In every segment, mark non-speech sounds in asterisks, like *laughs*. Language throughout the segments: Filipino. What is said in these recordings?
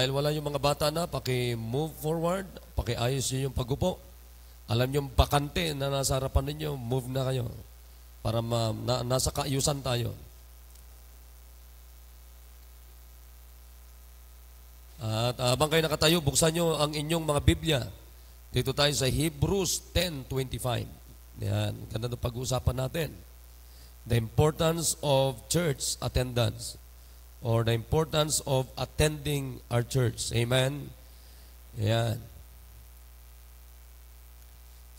Dahil wala yung mga bata na, paki-move forward, pakiayos nyo yung pagupo. Alam yung bakante na nasa harapan ninyo, move na kayo. Para ma, na, nasa kaayusan tayo. At abang kayo nakatayo, buksan nyo ang inyong mga Biblia. Dito tayo sa Hebrews 10.25. Yan, ganda ng pag-uusapan natin. The importance of church attendance or the importance of attending our church. Amen? Ayan.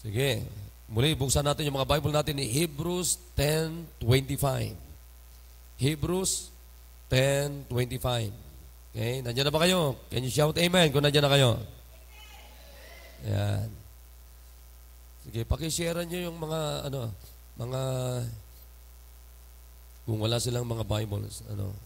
Sige. Muli, buksan natin yung mga Bible natin ni Hebrews 10.25. Hebrews 10.25. Okay? Nandiyan na ba kayo? Can you shout amen kung nandiyan na kayo? Ayan. Sige, pakishare nyo yung mga, ano, mga, kung wala silang mga Bibles, ano,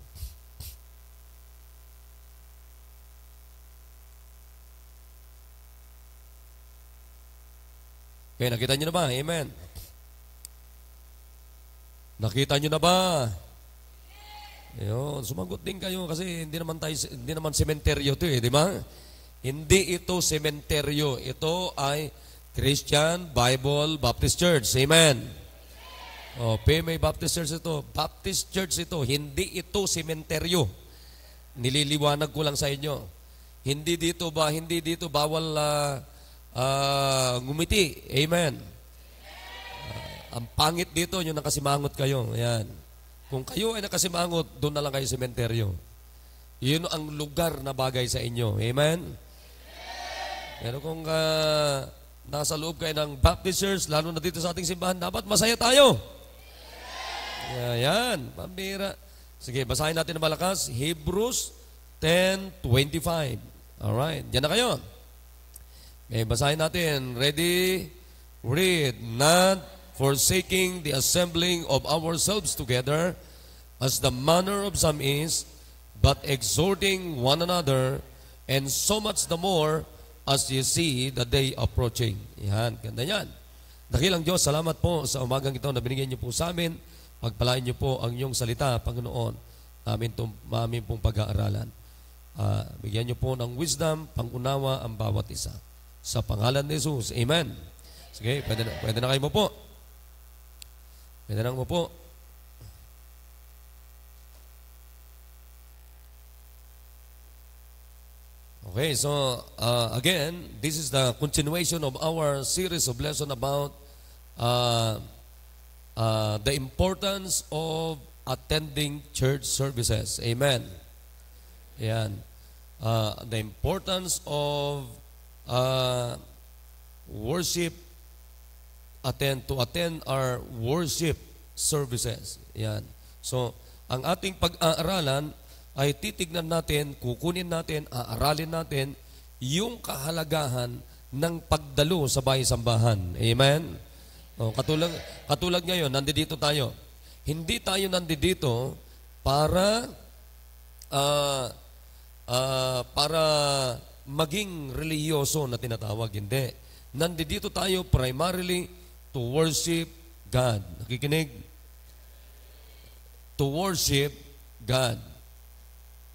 Okay, nakita nyo na ba? Amen. Nakita nyo na ba? Ayun, sumagot din kayo kasi hindi naman tayo hindi naman sementeryo 'to eh, di ba? Hindi ito sementeryo. Ito ay Christian Bible Baptist Church. Amen. Oh, may Baptist Church ito. Baptist Church ito. Hindi ito sementeryo. Nililiwanag ko lang sa inyo. Hindi dito ba, hindi dito bawal uh, uh, ah, gumiti. Amen. Uh, ang pangit dito, yung nakasimangot kayo. Ayan. Kung kayo ay nakasimangot, doon na lang kayo sementeryo. Yun ang lugar na bagay sa inyo. Amen? Pero kung uh, nasa loob kayo ng baptizers, lalo na dito sa ating simbahan, dapat masaya tayo. Ayan, pambira. Sige, basahin natin ng malakas. Hebrews 10.25. Alright, dyan na kayo. Okay, eh, basahin natin. Ready? Read. Not forsaking the assembling of ourselves together, as the manner of some is, but exhorting one another, and so much the more as you see the day approaching. Yan, ganda yan. Dakilang Diyos, salamat po sa umagang ito na binigyan niyo po sa amin. Pagpalain niyo po ang iyong salita, Panginoon, namin, tum, namin pong pag-aaralan. Uh, bigyan niyo po ng wisdom, pangunawa ang bawat isa. Sa pangalan ni Jesus. Amen. Sige, pwede na, pwede na kayo mo po. Pwede na mo po. Okay, so uh, again, this is the continuation of our series of lesson about uh, uh, the importance of attending church services. Amen. Yan. Uh, the importance of uh, worship attend to attend our worship services. Yan. So, ang ating pag-aaralan ay titignan natin, kukunin natin, aaralin natin yung kahalagahan ng pagdalo sa bahay-sambahan. Amen? O, katulad, katulad ngayon, nandito tayo. Hindi tayo nandito para uh, uh, para maging reliyoso na tinatawag. Hindi. Nandito tayo primarily to worship God. Nakikinig? To worship God.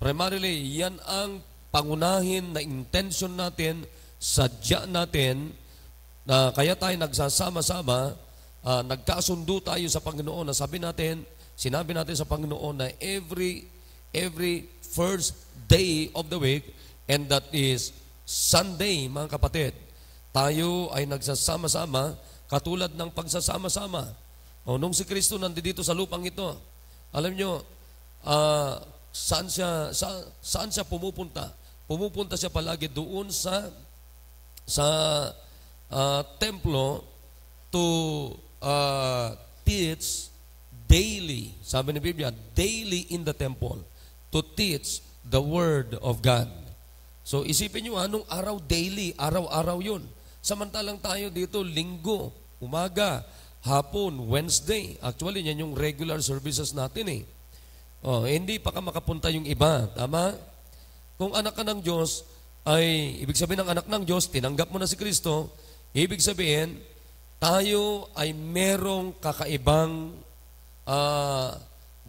Primarily, yan ang pangunahin na intention natin, sadya natin, na kaya tayo nagsasama-sama, uh, nagkasundo tayo sa Panginoon na sabi natin, sinabi natin sa Panginoon na every every first day of the week, And that is Sunday, mga kapatid. Tayo ay nagsasama-sama katulad ng pagsasama-sama. O, nung si Kristo nandito sa lupang ito, alam nyo, uh, saan, siya, sa, saan siya pumupunta? Pumupunta siya palagi doon sa sa uh, templo to uh, ah, teach daily, sabi ni Biblia, daily in the temple to teach the Word of God. So isipin nyo, anong araw daily, araw-araw yon. Samantalang tayo dito, linggo, umaga, hapon, Wednesday. Actually, yan yung regular services natin eh. Oh, hindi pa ka makapunta yung iba. Tama? Kung anak ka ng Diyos, ay ibig sabihin ng anak ng Diyos, tinanggap mo na si Kristo, ibig sabihin, tayo ay merong kakaibang uh,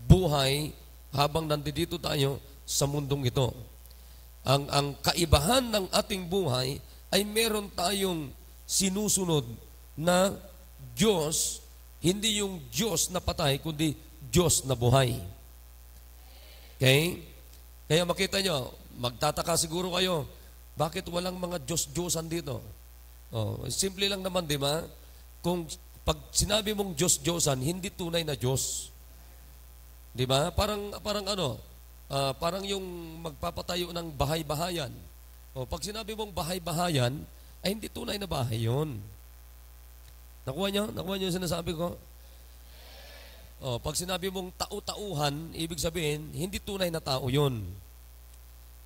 buhay habang nandito tayo sa mundong ito. Ang, ang kaibahan ng ating buhay ay meron tayong sinusunod na Diyos, hindi yung Diyos na patay, kundi Diyos na buhay. Okay? Kaya makita nyo, magtataka siguro kayo, bakit walang mga Diyos-Diyosan dito? Oh, simple lang naman, di ba? Kung pag sinabi mong Diyos-Diyosan, hindi tunay na Diyos. Di ba? Parang, parang ano, Uh, parang yung magpapatayo ng bahay-bahayan. O, pag sinabi mong bahay-bahayan, ay hindi tunay na bahay yun. Nakuha niyo? Nakuha niyo yung sinasabi ko? O, pag sinabi mong tao-tauhan, ibig sabihin, hindi tunay na tao yun.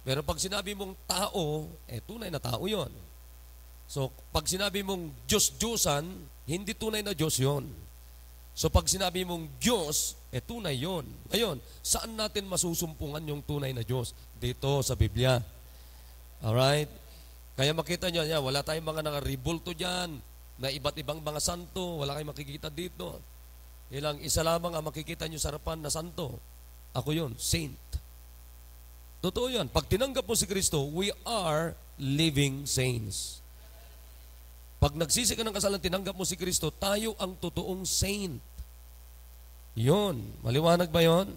Pero pag sinabi mong tao, eh tunay na tao yon. So, pag sinabi mong Diyos-Diyosan, hindi tunay na Diyos yon. So, pag sinabi mong Diyos, eh tunay yon. Ngayon, saan natin masusumpungan yung tunay na Diyos? Dito sa Biblia. Alright? Kaya makita nyo, yan, wala tayong mga nangaribulto dyan, na iba't ibang mga santo, wala kayong makikita dito. Ilang isa lamang ang makikita nyo sa harapan na santo. Ako yon, saint. Totoo yan. Pag tinanggap mo si Kristo, we are living saints. Pag nagsisi ka ng kasalan, tinanggap mo si Kristo, tayo ang totoong saint. Yun. Maliwanag ba yun?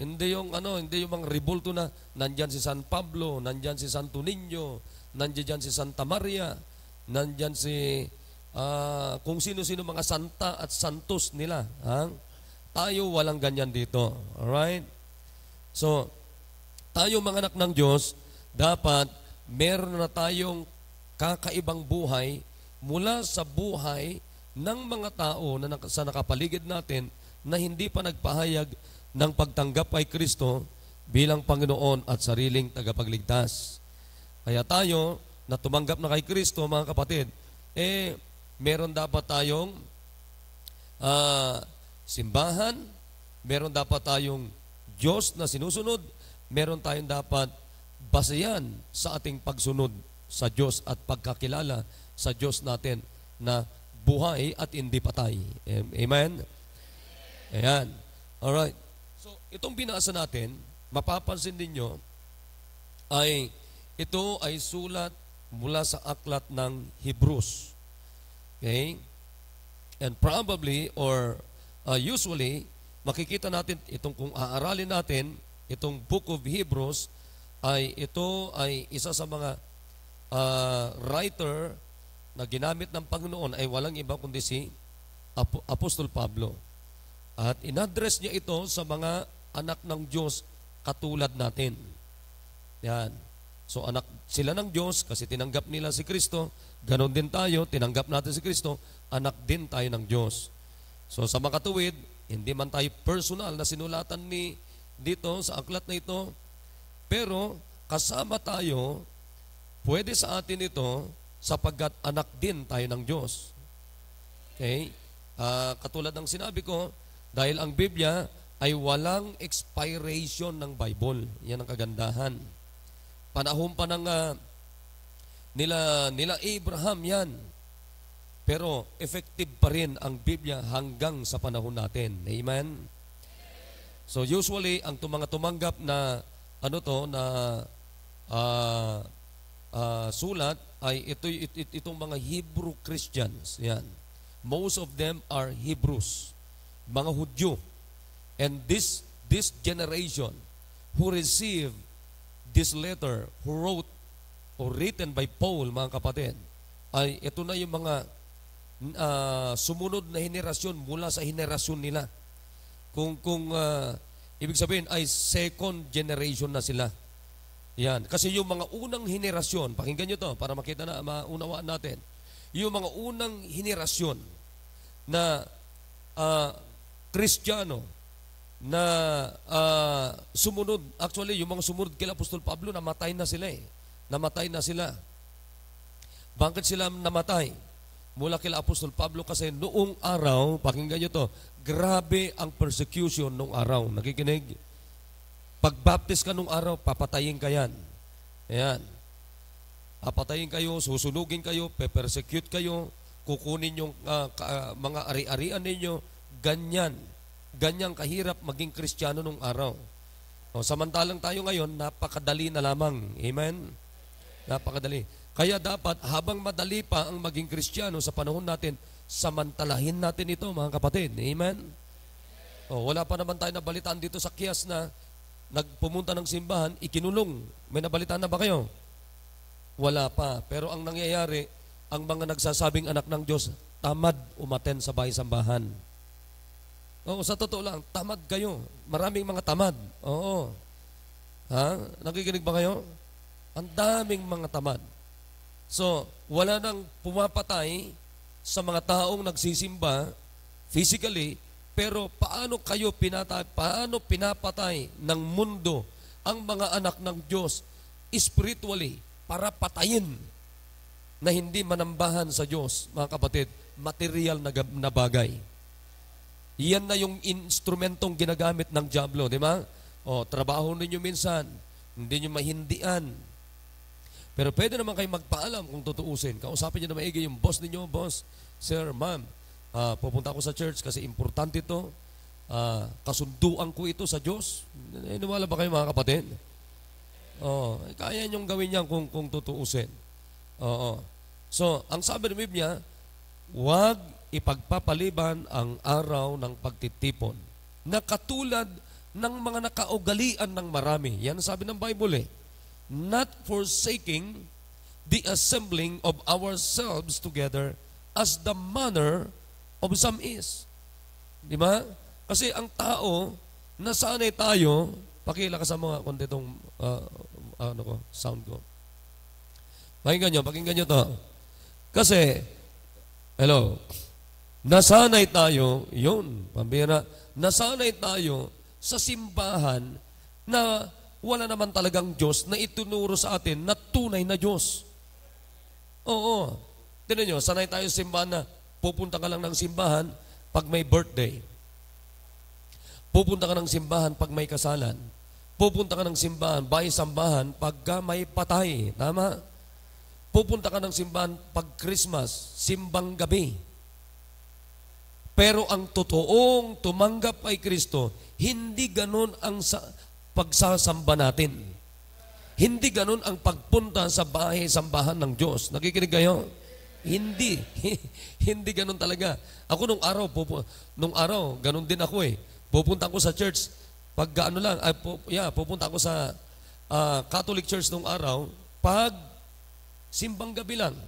Hindi yung ano, hindi yung mga ribulto na nandyan si San Pablo, nandyan si Santo Niño, nandyan si Santa Maria, nandyan si uh, kung sino-sino mga santa at santos nila. Ha? Tayo walang ganyan dito. Alright? So, tayo mga anak ng Diyos, dapat meron na tayong kakaibang buhay mula sa buhay ng mga tao na sa nakapaligid natin na hindi pa nagpahayag ng pagtanggap kay Kristo bilang Panginoon at sariling tagapagligtas. Kaya tayo, na tumanggap na kay Kristo, mga kapatid, eh, meron dapat tayong uh, simbahan, meron dapat tayong Diyos na sinusunod, meron tayong dapat basayan sa ating pagsunod sa Diyos at pagkakilala sa Diyos natin na buhay at hindi patay. Amen? Ayan. Alright. So, itong binasa natin, mapapansin ninyo, ay ito ay sulat mula sa aklat ng Hebrews. Okay? And probably or uh, usually, makikita natin itong kung aaralin natin, itong book of Hebrews ay ito ay isa sa mga uh, writer na ginamit ng Panginoon ay walang iba kundi si Apostol Pablo. At inaddress niya ito sa mga anak ng Diyos katulad natin. Yan. So anak sila ng Diyos kasi tinanggap nila si Kristo. Ganon din tayo, tinanggap natin si Kristo, anak din tayo ng Diyos. So sa makatuwid, hindi man tayo personal na sinulatan ni dito sa aklat na ito, pero kasama tayo, pwede sa atin ito sapagkat anak din tayo ng Diyos. Okay? Uh, katulad ng sinabi ko, dahil ang Biblia ay walang expiration ng Bible. Yan ang kagandahan. Panahon pa ng uh, ah, nila, nila Abraham yan. Pero effective pa rin ang Biblia hanggang sa panahon natin. Amen? So usually, ang mga tumanggap na ano to, na uh, uh, sulat ay ito, it, it, itong mga Hebrew Christians. Yan. Most of them are Hebrews mga Hudyo. And this this generation who received this letter, who wrote or written by Paul, mga kapatid, ay ito na yung mga uh, sumunod na henerasyon mula sa henerasyon nila. Kung kung uh, ibig sabihin ay second generation na sila. Yan. Kasi yung mga unang henerasyon, pakinggan nyo to para makita na, maunawaan natin. Yung mga unang henerasyon na uh, Kristiyano na uh, sumunod. Actually, yung mga sumunod kay Apostol Pablo, namatay na sila eh. Namatay na sila. Bakit sila namatay? Mula kay Apostol Pablo kasi noong araw, pakinggan nyo to, grabe ang persecution noong araw. Nakikinig? Pagbaptis ka noong araw, papatayin ka yan. Ayan. Papatayin kayo, susunugin kayo, pe-persecute kayo, kukunin yung uh, uh, mga ari-arian ninyo, Ganyan. Ganyang kahirap maging kristyano nung araw. O, samantalang tayo ngayon, napakadali na lamang. Amen? Napakadali. Kaya dapat, habang madali pa ang maging kristyano sa panahon natin, samantalahin natin ito, mga kapatid. Amen? O, wala pa naman tayo nabalitaan dito sa Kias na nagpumunta ng simbahan, ikinulong. May nabalitaan na ba kayo? Wala pa. Pero ang nangyayari, ang mga nagsasabing anak ng Diyos, tamad umaten sa bahay-sambahan. Oo, sa totoo lang, tamad kayo. Maraming mga tamad. Oo. Ha? Nakikinig ba kayo? Ang daming mga tamad. So, wala nang pumapatay sa mga taong nagsisimba physically, pero paano kayo pinatay, paano pinapatay ng mundo ang mga anak ng Diyos spiritually para patayin na hindi manambahan sa Diyos, mga kapatid, material na, na bagay. Iyan na yung instrumentong ginagamit ng Diablo, di ba? O, trabaho ninyo minsan, hindi nyo mahindian. Pero pwede naman kayo magpaalam kung tutuusin. Kausapin nyo na maigi yung boss ninyo, boss, sir, ma'am, uh, pupunta ako sa church kasi importante ito. Uh, kasunduan ko ito sa Diyos. Iniwala eh, ba kayo mga kapatid? Oo, kaya niyong gawin yan kung, kung tutuusin. Oo. So, ang sabi ng Biblia, huwag ipagpapaliban ang araw ng pagtitipon na katulad ng mga nakaugalian ng marami. Yan sabi ng Bible eh. Not forsaking the assembling of ourselves together as the manner of some is. Di ba? Kasi ang tao, nasanay tayo, pakilakas ang mga konti itong uh, ah, ano ko, sound ko. Pakinggan nyo, pakinggan nyo to. Kasi, hello, Nasanay tayo, yun, pambira, nasanay tayo sa simbahan na wala naman talagang Diyos na itunuro sa atin na tunay na Diyos. Oo. Tinan nyo, sanay tayo sa simbahan na pupunta ka lang ng simbahan pag may birthday. Pupunta ka ng simbahan pag may kasalan. Pupunta ka ng simbahan, bahay sambahan, pagka may patay. Tama? Pupunta ka ng simbahan pag Christmas, simbang gabi. Pero ang totoong tumanggap kay Kristo, hindi ganun ang sa pagsasamba natin. Hindi ganun ang pagpunta sa bahay sambahan ng Diyos. Nakikinig kayo? Hindi. *laughs* hindi ganun talaga. Ako nung araw, pupu- nung araw, ganun din ako eh. Pupunta ako sa church. Pag ano lang, ay, pu- yeah, pupunta ako sa uh, Catholic church nung araw. Pag simbang gabi lang,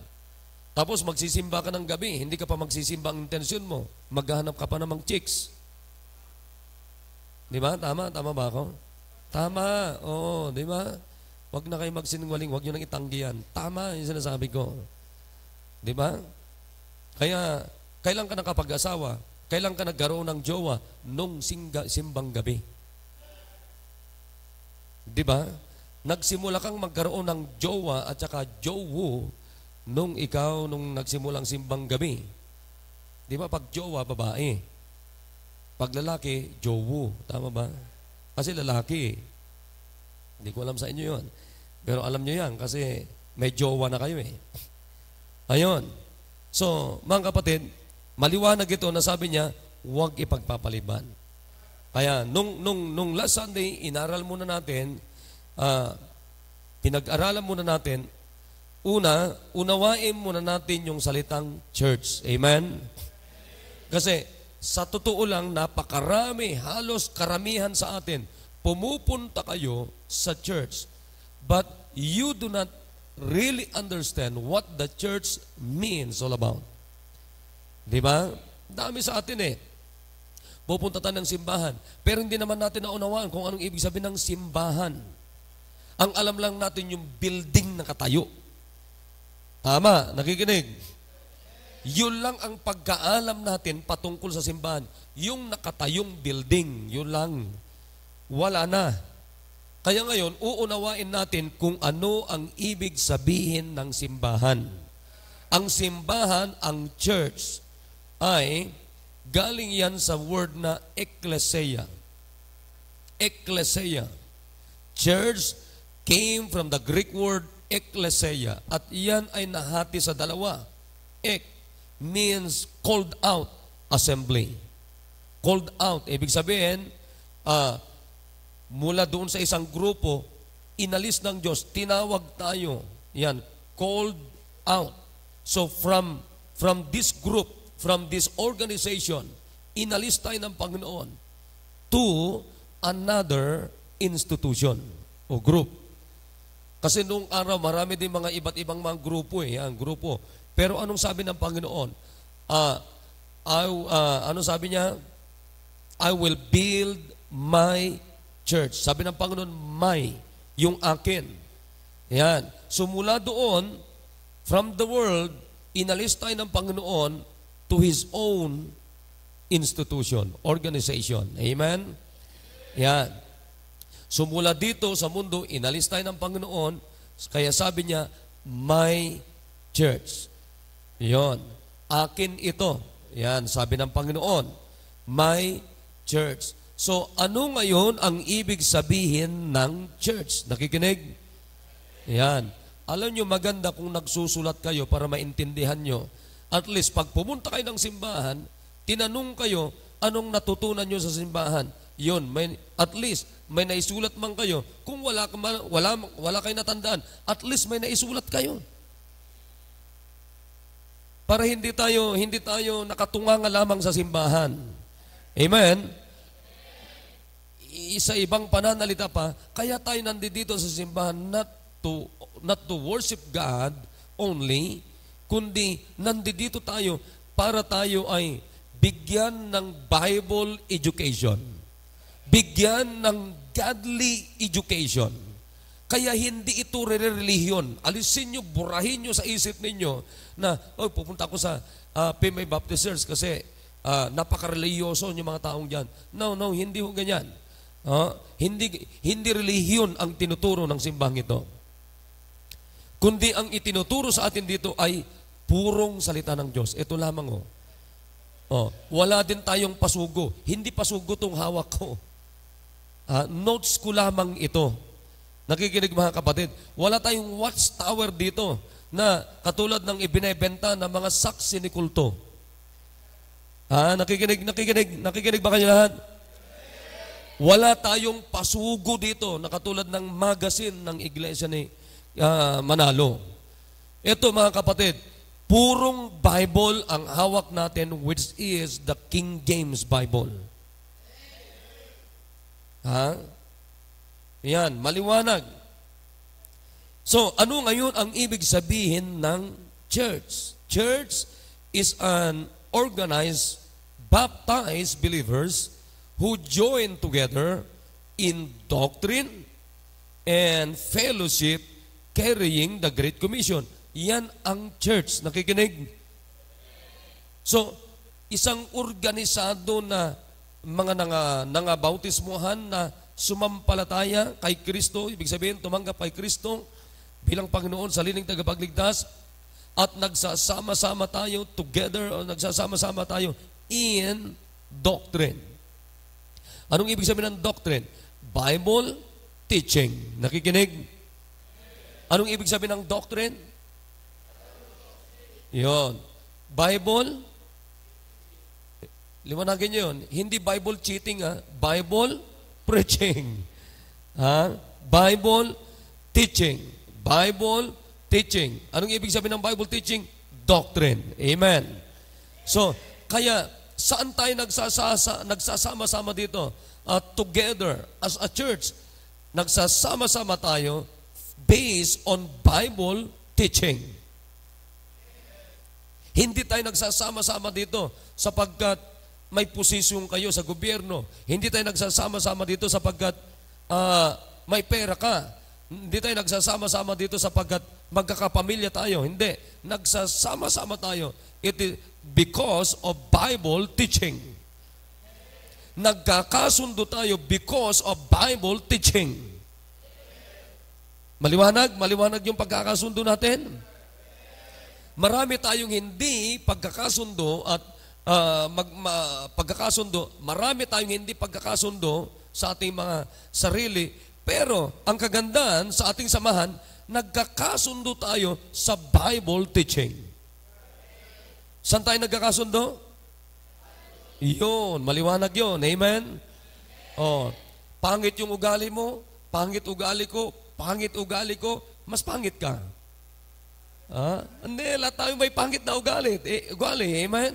tapos magsisimba ka ng gabi, hindi ka pa magsisimba ang intensyon mo. Maghahanap ka pa namang chicks. Di ba? Tama? Tama ba ako? Tama. Oo, di ba? Huwag na kayo magsinungaling, huwag nyo nang itanggi yan. Tama yung sinasabi ko. Di ba? Kaya, kailan ka nakapag-asawa? Kailan ka nagkaroon ng jowa? Nung singga, simbang gabi. Di ba? Nagsimula kang magkaroon ng jowa at saka jowo nung ikaw, nung nagsimulang simbang gabi, di ba pag jowa, babae. Pag lalaki, jowo. Tama ba? Kasi lalaki. Hindi ko alam sa inyo yon Pero alam nyo yan kasi may jowa na kayo eh. Ayun. So, mga kapatid, maliwanag ito na sabi niya, huwag ipagpapaliban. Kaya, nung, nung, nung last Sunday, inaral muna natin, uh, pinag-aralan muna natin Una, unawain muna natin yung salitang church. Amen? Kasi sa totoo lang, napakarami, halos karamihan sa atin, pumupunta kayo sa church. But you do not really understand what the church means all about. Di ba? Dami sa atin eh. Pupunta tayo ng simbahan. Pero hindi naman natin naunawaan kung anong ibig sabihin ng simbahan. Ang alam lang natin yung building na katayo. Tama, nakikinig. Yun lang ang pagkaalam natin patungkol sa simbahan. Yung nakatayong building, yun lang. Wala na. Kaya ngayon, uunawain natin kung ano ang ibig sabihin ng simbahan. Ang simbahan, ang church, ay galing yan sa word na ekklesia. Ekklesia. Church came from the Greek word ekleseia. At iyan ay nahati sa dalawa. Ek means called out assembly. Called out. Ibig sabihin, uh, mula doon sa isang grupo, inalis ng Diyos, tinawag tayo. Yan, called out. So from from this group, from this organization, inalis tayo ng Panginoon to another institution o group. Kasi noong araw, marami din mga iba't ibang mga grupo eh, ang grupo. Pero anong sabi ng Panginoon? Uh, I, uh, ano sabi niya? I will build my church. Sabi ng Panginoon, my, yung akin. Yan. So mula doon, from the world, inalis tayo ng Panginoon to His own institution, organization. Amen? Yan. So mula dito sa mundo, inalis tayo ng Panginoon, kaya sabi niya, my church. Yon. Akin ito. Yan, sabi ng Panginoon. My church. So, ano ngayon ang ibig sabihin ng church? Nakikinig? Yan. Alam nyo, maganda kung nagsusulat kayo para maintindihan nyo. At least, pag pumunta kayo ng simbahan, tinanong kayo, anong natutunan nyo sa simbahan? Yun, may, at least, may naisulat man kayo, kung wala, man, wala, wala kayo natandaan, at least may naisulat kayo. Para hindi tayo, hindi tayo nakatunganga lamang sa simbahan. Amen? Isa ibang pananalita pa, kaya tayo nandito sa simbahan not to, not to worship God only, kundi nandito tayo para tayo ay bigyan ng Bible education. Bigyan ng godly education. Kaya hindi ito religion. Alisin nyo, burahin nyo sa isip ninyo na, oh, pupunta ako sa uh, ah, PMA Baptist kasi uh, napaka-religyoso yung mga taong dyan. No, no, hindi ho ganyan. Uh, hindi, hindi relihiyon ang tinuturo ng simbang ito. Kundi ang itinuturo sa atin dito ay purong salita ng Diyos. Ito lamang oh. Oh, wala din tayong pasugo. Hindi pasugo tong hawak ko. Uh, notes ko lamang ito. Nakikinig mga kapatid, wala tayong watchtower dito na katulad ng ibinebenta ng mga saksi ni kulto. Ha? Nakikinig, nakikinig, nakikinig ba kayo lahat? Wala tayong pasugo dito na katulad ng magasin ng iglesia ni uh, Manalo. Ito mga kapatid, purong Bible ang hawak natin which is the King James Bible. Ha? Yan, maliwanag. So, ano ngayon ang ibig sabihin ng church? Church is an organized, baptized believers who join together in doctrine and fellowship carrying the Great Commission. Yan ang church. Nakikinig? So, isang organisado na mga nga bautismuhan na sumampalataya kay Kristo, ibig sabihin tumanggap kay Kristo bilang Panginoon sa lining tagapagligtas at nagsasama-sama tayo together o nagsasama-sama tayo in doctrine. Anong ibig sabihin ng doctrine? Bible teaching. Nakikinig? Anong ibig sabihin ng doctrine? Yon. Bible Liwanagin niyo yun. Hindi Bible cheating, ha? Ah. Bible preaching. Ha? Bible teaching. Bible teaching. Anong ibig sabihin ng Bible teaching? Doctrine. Amen. So, kaya saan tayo nagsasasa, nagsasama-sama dito? Uh, together as a church, nagsasama-sama tayo based on Bible teaching. Hindi tayo nagsasama-sama dito sapagkat may posisyon kayo sa gobyerno. Hindi tayo nagsasama-sama dito sapagkat uh, may pera ka. Hindi tayo nagsasama-sama dito sapagkat magkakapamilya tayo. Hindi. Nagsasama-sama tayo. It is because of Bible teaching. Nagkakasundo tayo because of Bible teaching. Maliwanag? Maliwanag yung pagkakasundo natin? Marami tayong hindi pagkakasundo at uh, mag, ma, pagkakasundo, marami tayong hindi pagkakasundo sa ating mga sarili. Pero ang kagandahan sa ating samahan, nagkakasundo tayo sa Bible teaching. Saan tayo nagkakasundo? Iyon, maliwanag yon, Amen? Oh, pangit yung ugali mo, pangit ugali ko, pangit ugali ko, mas pangit ka. Ah, hindi, lahat tayo may pangit na ugali. Eh, ugali, amen?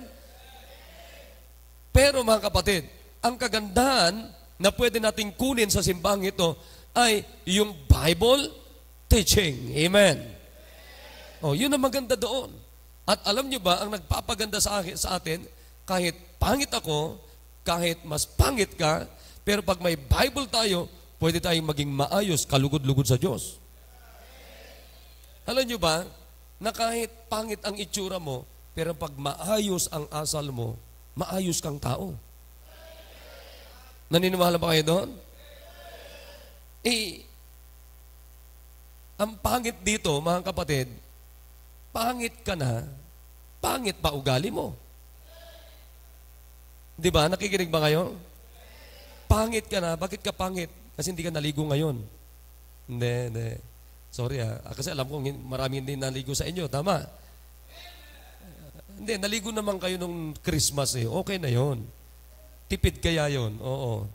Pero mga kapatid, ang kagandahan na pwede nating kunin sa simbahang ito ay yung Bible teaching. Amen. Oh, yun ang maganda doon. At alam nyo ba, ang nagpapaganda sa, akin, sa atin, kahit pangit ako, kahit mas pangit ka, pero pag may Bible tayo, pwede tayong maging maayos, kalugod-lugod sa Diyos. Alam nyo ba, na kahit pangit ang itsura mo, pero pag maayos ang asal mo, maayos kang tao. Naniniwala ba kayo doon? Eh, ang pangit dito, mga kapatid, pangit ka na, pangit pa ugali mo. Di ba? Nakikinig ba kayo? Pangit ka na. Bakit ka pangit? Kasi hindi ka naligo ngayon. Hindi, hindi. Sorry ah. ah kasi alam ko marami hindi naligo sa inyo. Tama. Hindi, naligo naman kayo nung Christmas eh. Okay na yon. Tipid kaya yon. Oo.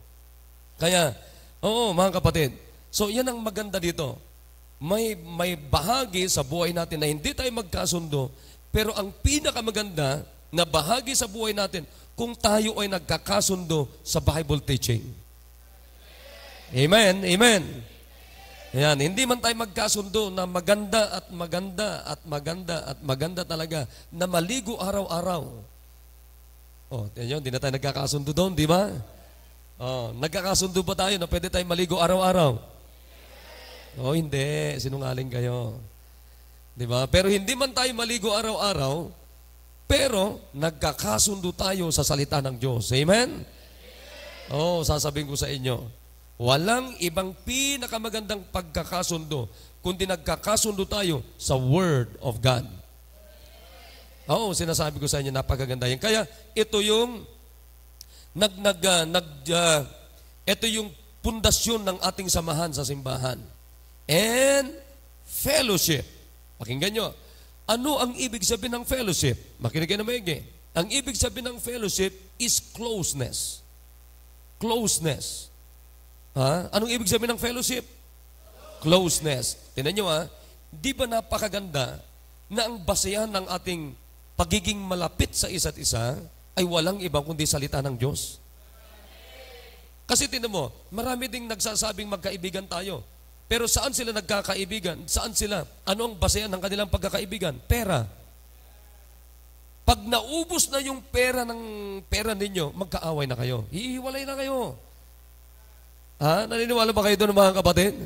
Kaya, oo mga kapatid. So yan ang maganda dito. May, may bahagi sa buhay natin na hindi tayo magkasundo, pero ang pinakamaganda na bahagi sa buhay natin, kung tayo ay nagkakasundo sa Bible teaching. Amen. Amen. Yan, hindi man tayo magkasundo na maganda at maganda at maganda at maganda talaga na maligo araw-araw. Oh, yan yun, hindi na tayo nagkakasundo doon, di ba? Oh, nagkakasundo ba tayo na pwede tayong maligo araw-araw? Oh, hindi. Sinungaling kayo. Di ba? Pero hindi man tayo maligo araw-araw, pero nagkakasundo tayo sa salita ng Diyos. Amen? Oh, sasabihin ko sa inyo, Walang ibang pinakamagandang pagkakasundo, kundi nagkakasundo tayo sa Word of God. Oo, sinasabi ko sa inyo, napakaganda yan. Kaya ito yung nag, nag, uh, nag, uh, ito yung pundasyon ng ating samahan sa simbahan. And fellowship. Pakinggan nyo. Ano ang ibig sabihin ng fellowship? Makinig kayo na maigi. Ang ibig sabihin ng fellowship is closeness. Closeness. Ha? Anong ibig sabihin ng fellowship? Closeness. Tinan nyo ha, di ba napakaganda na ang basehan ng ating pagiging malapit sa isa't isa ay walang iba kundi salita ng Diyos? Kasi tinan mo, marami ding nagsasabing magkaibigan tayo. Pero saan sila nagkakaibigan? Saan sila? Ano ang basehan ng kanilang pagkakaibigan? Pera. Pag naubos na yung pera ng pera ninyo, magkaaway na kayo. Hihiwalay na kayo. Ha? Naniniwala ba kayo doon mga kapatid?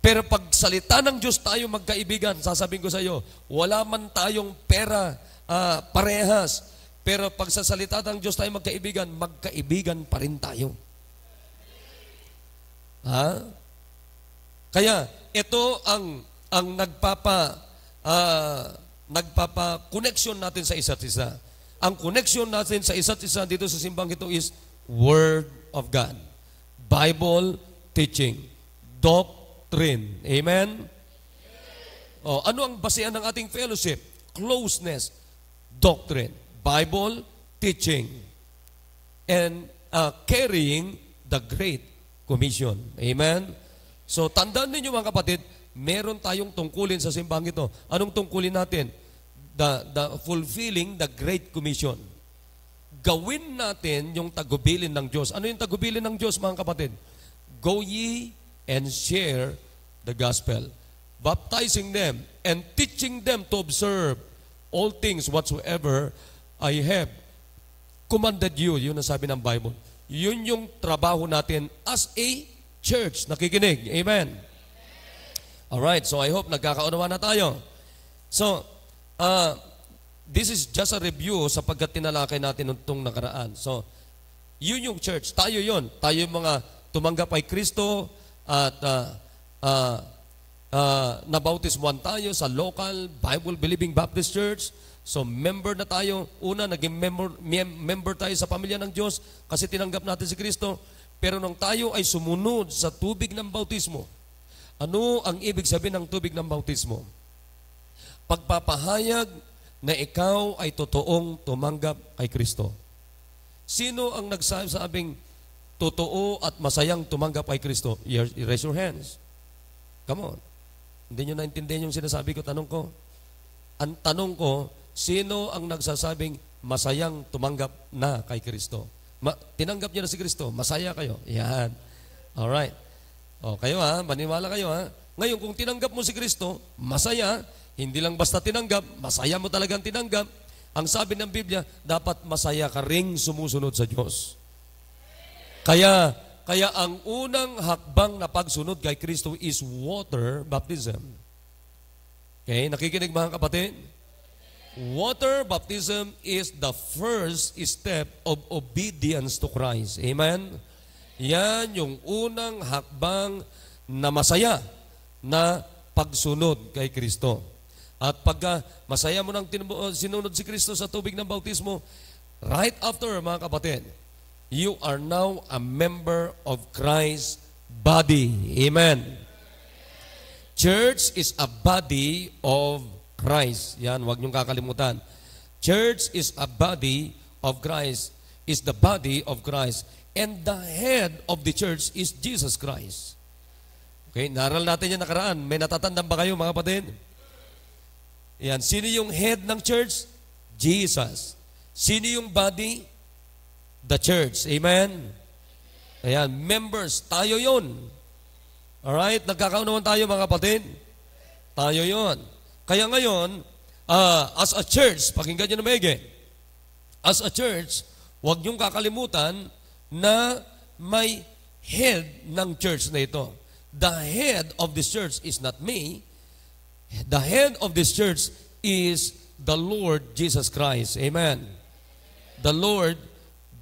Pero pag salita ng Diyos tayo magkaibigan, sasabihin ko sa iyo, wala man tayong pera uh, parehas, pero pag sa salita ng Diyos tayo magkaibigan, magkaibigan pa rin tayo. Ha? Kaya ito ang ang nagpapa uh, ah, nagpapa connection natin sa isa't isa. Ang connection natin sa isa't isa dito sa simbang ito is word of God. Bible teaching. Doctrine. Amen? Oh, ano ang basehan ng ating fellowship? Closeness. Doctrine. Bible teaching. And uh, carrying the Great Commission. Amen? So, tandaan ninyo mga kapatid, meron tayong tungkulin sa simbahan ito. Anong tungkulin natin? The, the fulfilling the Great Commission gawin natin yung tagubilin ng Diyos. Ano yung tagubilin ng Diyos, mga kapatid? Go ye and share the gospel, baptizing them and teaching them to observe all things whatsoever I have commanded you. Yun ang sabi ng Bible. Yun yung trabaho natin as a church. Nakikinig. Amen. All right. so I hope nagkakaunawa na tayo. So, uh, this is just a review sapagkat tinalakay natin itong nakaraan. So, yun yung church. Tayo yun. Tayo yung mga tumanggap kay Kristo at uh, uh, uh, nabautismuan tayo sa local Bible-believing Baptist Church. So, member na tayo. Una, naging member, member tayo sa pamilya ng Diyos kasi tinanggap natin si Kristo. Pero nung tayo ay sumunod sa tubig ng bautismo, ano ang ibig sabihin ng tubig ng bautismo? Pagpapahayag na ikaw ay totoong tumanggap kay Kristo. Sino ang nagsasabing totoo at masayang tumanggap kay Kristo? Raise your hands. Come on. Hindi nyo naintindihan yung sinasabi ko, tanong ko. Ang tanong ko, sino ang nagsasabing masayang tumanggap na kay Kristo? Ma tinanggap niyo na si Kristo, masaya kayo. Yan. Alright. O, kayo ha, maniwala kayo ha. Ngayon, kung tinanggap mo si Kristo, masaya, hindi lang basta tinanggap, masaya mo talagang tinanggap. Ang sabi ng Biblia, dapat masaya ka ring sumusunod sa Diyos. Kaya, kaya ang unang hakbang na pagsunod kay Kristo is water baptism. Okay, nakikinig mga kapatid? Water baptism is the first step of obedience to Christ. Amen? Yan yung unang hakbang na masaya na pagsunod kay Kristo. At pagka masaya mo nang uh, sinunod si Kristo sa tubig ng bautismo, right after, mga kapatid, you are now a member of Christ's body. Amen. Church is a body of Christ. Yan, wag niyong kakalimutan. Church is a body of Christ. Is the body of Christ. And the head of the church is Jesus Christ. Okay, naral natin yan nakaraan. May natatandang ba kayo mga kapatid? Yan. Sino yung head ng church? Jesus. Sino yung body? The church. Amen? Ayan. Members. Tayo yun. Alright? Nagkakaunawan tayo mga kapatid? Tayo yun. Kaya ngayon, uh, as a church, pakinggan nyo na maigi, as a church, huwag nyong kakalimutan na may head ng church na ito. The head of this church is not me, The head of this church is the Lord Jesus Christ. Amen. The Lord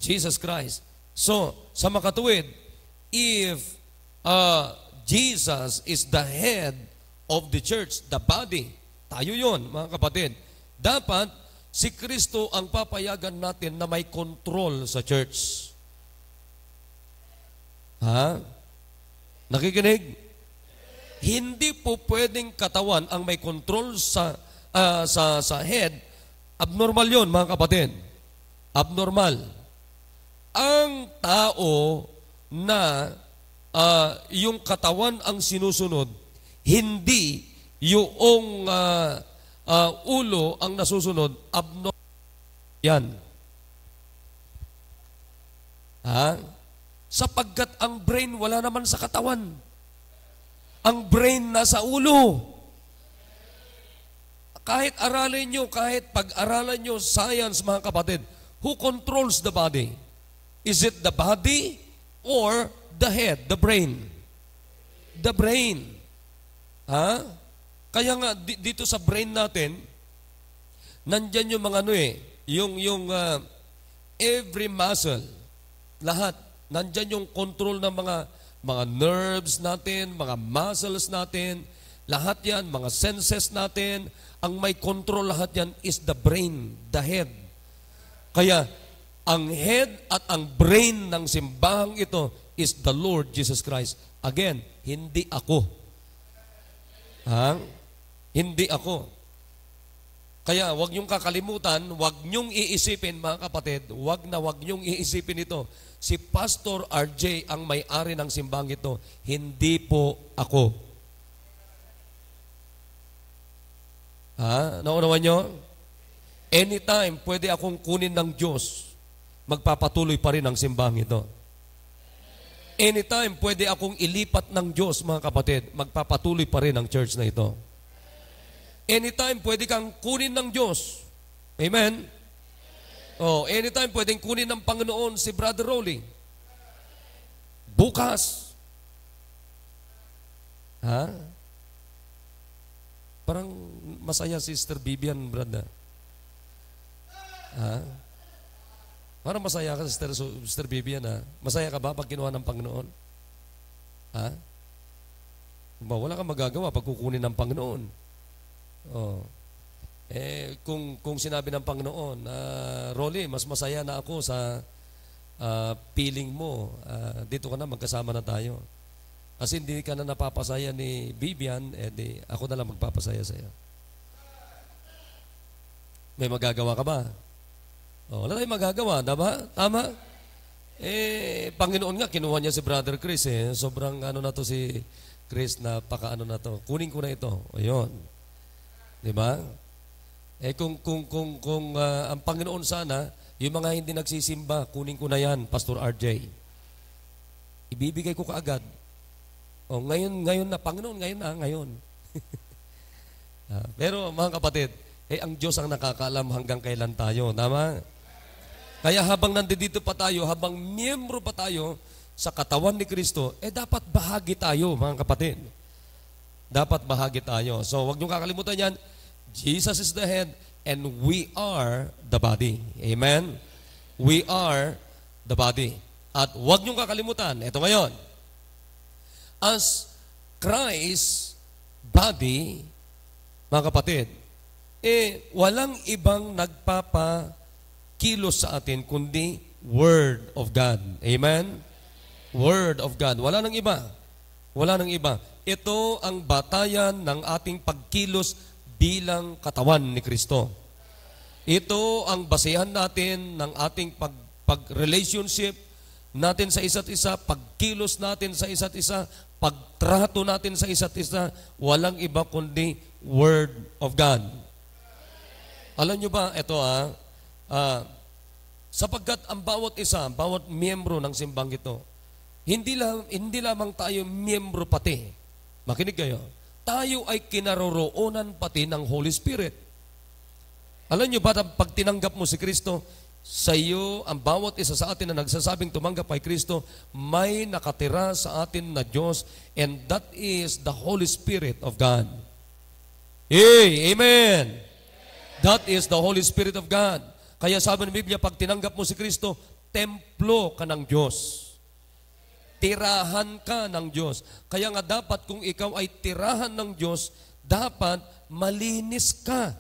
Jesus Christ. So, sa makatuwid, if uh, Jesus is the head of the church, the body, tayo yon mga kapatid. Dapat, si Kristo ang papayagan natin na may control sa church. Ha? Nakikinig? Hindi po pwedeng katawan ang may control sa uh, sa sa head. Abnormal 'yon, mga kapatid. Abnormal. Ang tao na uh, yung katawan ang sinusunod, hindi yung uh, uh, ulo ang nasusunod, abnormal. Yan. Ha? Sapagkat ang brain wala naman sa katawan. Ang brain nasa ulo. Kahit aralin nyo, kahit pag-aralan nyo science, mga kapatid, who controls the body? Is it the body or the head, the brain? The brain. Ha? Kaya nga, dito sa brain natin, nandyan yung mga ano eh, yung, yung uh, every muscle, lahat, nandyan yung control ng mga mga nerves natin, mga muscles natin, lahat yan, mga senses natin, ang may control lahat yan is the brain, the head. Kaya, ang head at ang brain ng simbahang ito is the Lord Jesus Christ. Again, hindi ako. Ha? Hindi ako. Kaya wag niyong kakalimutan, wag niyong iisipin mga kapatid, wag na wag niyong iisipin ito Si Pastor RJ ang may-ari ng simbang ito, hindi po ako. Ha? Naunawan nyo? Anytime, pwede akong kunin ng Diyos. Magpapatuloy pa rin ang simbang ito. Anytime, pwede akong ilipat ng Diyos, mga kapatid. Magpapatuloy pa rin ang church na ito. Anytime, pwede kang kunin ng Diyos. Amen? Oh, anytime pwedeng kunin ng Panginoon si Brother Rolly. Bukas. Ha? Parang masaya Sister Bibian, brother. Ha? Parang masaya ka, Sister, Sister Bibian, ha? Masaya ka ba pag kinuha ng Panginoon? Ha? Ba, wala kang magagawa pag kukunin ng Panginoon. Oh. Eh, kung, kung sinabi ng Panginoon, uh, Rolly, mas masaya na ako sa uh, feeling mo. Uh, dito ka na, magkasama na tayo. Kasi hindi ka na napapasaya ni Vivian, eh ako na lang magpapasaya sa iyo. May magagawa ka ba? Oh, wala tayong magagawa, diba? Tama? Eh, Panginoon nga, kinuha niya si Brother Chris eh. Sobrang ano na to si Chris na paka ano na to. Kunin ko na ito. O yun. Diba? Eh kung kung kung kung uh, ang Panginoon sana, yung mga hindi nagsisimba, kunin ko na 'yan, Pastor RJ. Ibibigay ko kaagad. O ngayon, ngayon na Panginoon, ngayon na, ngayon. uh, *laughs* pero mga kapatid, eh ang Diyos ang nakakaalam hanggang kailan tayo, tama? Kaya habang nandito pa tayo, habang miyembro pa tayo sa katawan ni Kristo, eh dapat bahagi tayo, mga kapatid. Dapat bahagi tayo. So, wag niyo kakalimutan 'yan Jesus is the head and we are the body. Amen? We are the body. At huwag niyong kakalimutan, ito ngayon, as Christ body, mga kapatid, eh, walang ibang nagpapakilos sa atin kundi Word of God. Amen? Word of God. Wala nang iba. Wala nang iba. Ito ang batayan ng ating pagkilos bilang katawan ni Kristo. Ito ang basehan natin ng ating pag, pag-relationship natin sa isa't isa, pagkilos natin sa isa't isa, pagtrato natin sa isa't isa, walang iba kundi Word of God. Alam nyo ba, ito ah, ah sapagkat ang bawat isa, bawat miyembro ng simbang ito, hindi, lang, hindi lamang tayo miyembro pati. Makinig kayo tayo ay kinaroroonan pati ng Holy Spirit. Alam niyo ba, pag tinanggap mo si Kristo, sa iyo, ang bawat isa sa atin na nagsasabing tumanggap kay Kristo, may nakatira sa atin na Diyos, and that is the Holy Spirit of God. Hey, Amen! That is the Holy Spirit of God. Kaya sabi ng Biblia, pag tinanggap mo si Kristo, templo ka ng Diyos tirahan ka ng Diyos. Kaya nga dapat kung ikaw ay tirahan ng Diyos, dapat malinis ka.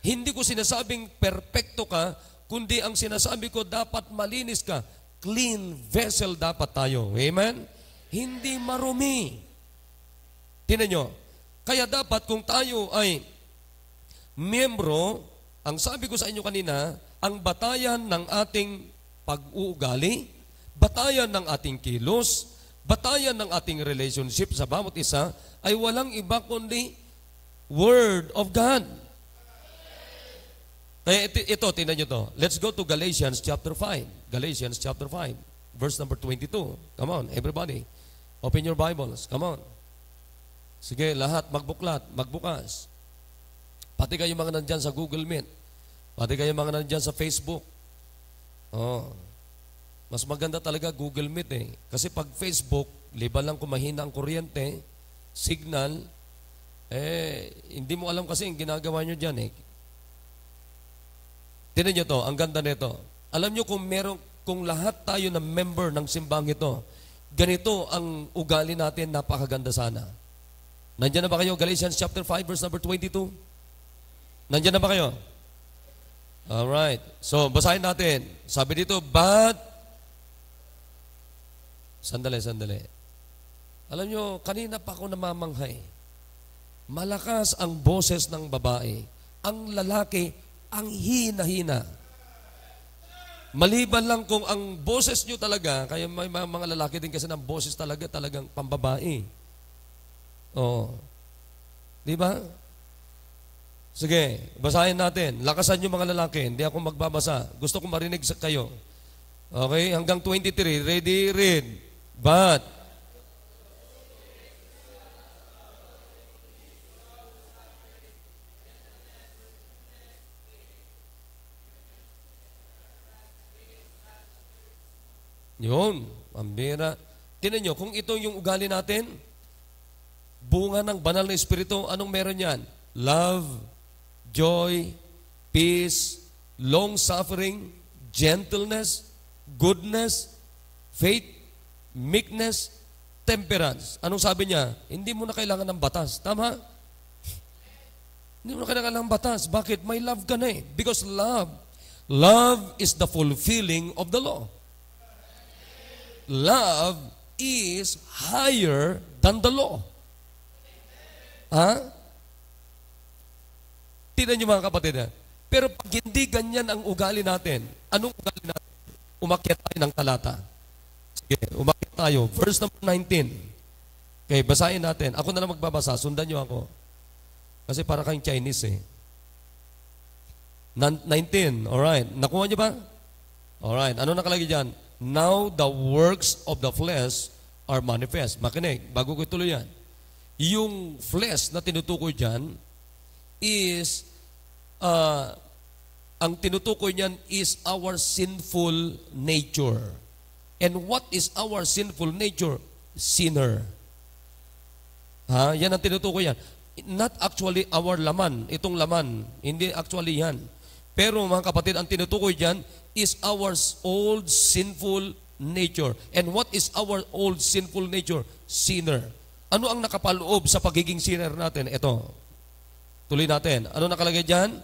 Hindi ko sinasabing perpekto ka, kundi ang sinasabi ko dapat malinis ka. Clean vessel dapat tayo. Amen? Hindi marumi. Tinan nyo. Kaya dapat kung tayo ay miyembro, ang sabi ko sa inyo kanina, ang batayan ng ating pag-uugali, batayan ng ating kilos, batayan ng ating relationship sa bawat isa ay walang iba kundi Word of God. Kaya ito, ito tinan nyo to. Let's go to Galatians chapter 5. Galatians chapter 5, verse number 22. Come on, everybody. Open your Bibles. Come on. Sige, lahat magbuklat, magbukas. Pati kayo mga nandyan sa Google Meet. Pati kayo mga nandyan sa Facebook. Oh, mas maganda talaga Google Meet eh. Kasi pag Facebook, liban lang kung mahina ang kuryente, signal, eh, hindi mo alam kasi ang ginagawa nyo dyan eh. Tinan nyo to, ang ganda nito. Alam nyo kung meron, kung lahat tayo na member ng simbang ito, ganito ang ugali natin, napakaganda sana. Nandiyan na ba kayo? Galatians chapter 5 verse number 22. Nandiyan na ba kayo? All right. So, basahin natin. Sabi dito, But Sandali, sandali. Alam nyo, kanina pa ako namamanghay. Malakas ang boses ng babae. Ang lalaki, ang hina-hina. Maliban lang kung ang boses nyo talaga, kaya may mga lalaki din kasi ng boses talaga, talagang pambabae. Oo. Di ba? Sige, basahin natin. Lakasan nyo mga lalaki. Hindi ako magbabasa. Gusto ko marinig sa kayo. Okay, hanggang 23. Ready, read. But Yun, pambira. Tinan nyo, kung ito yung ugali natin, bunga ng banal na Espiritu, anong meron yan? Love, joy, peace, long-suffering, gentleness, goodness, faith, meekness, temperance. Anong sabi niya? Hindi mo na kailangan ng batas. Tama? Hindi mo na kailangan ng batas. Bakit? May love ka na eh. Because love, love is the fulfilling of the law. Love is higher than the law. Ha? Tinan niyo mga kapatid ha? Pero pag hindi ganyan ang ugali natin, anong ugali natin? Umakyat tayo ng talata. Okay, umakit tayo. Verse number 19. Okay, basahin natin. Ako na lang magbabasa. Sundan niyo ako. Kasi para kang Chinese eh. 19, alright. Nakuha niyo ba? Alright, ano nakalagay dyan? Now the works of the flesh are manifest. Makinig, bago ko ituloy yan. Yung flesh na tinutukoy dyan is, uh, ang tinutukoy niyan is our sinful nature. And what is our sinful nature? Sinner. Ha? Yan ang tinutukoy yan. Not actually our laman, itong laman. Hindi actually yan. Pero mga kapatid, ang tinutukoy dyan is our old sinful nature. And what is our old sinful nature? Sinner. Ano ang nakapaloob sa pagiging sinner natin? Ito. Tuloy natin. Ano nakalagay dyan?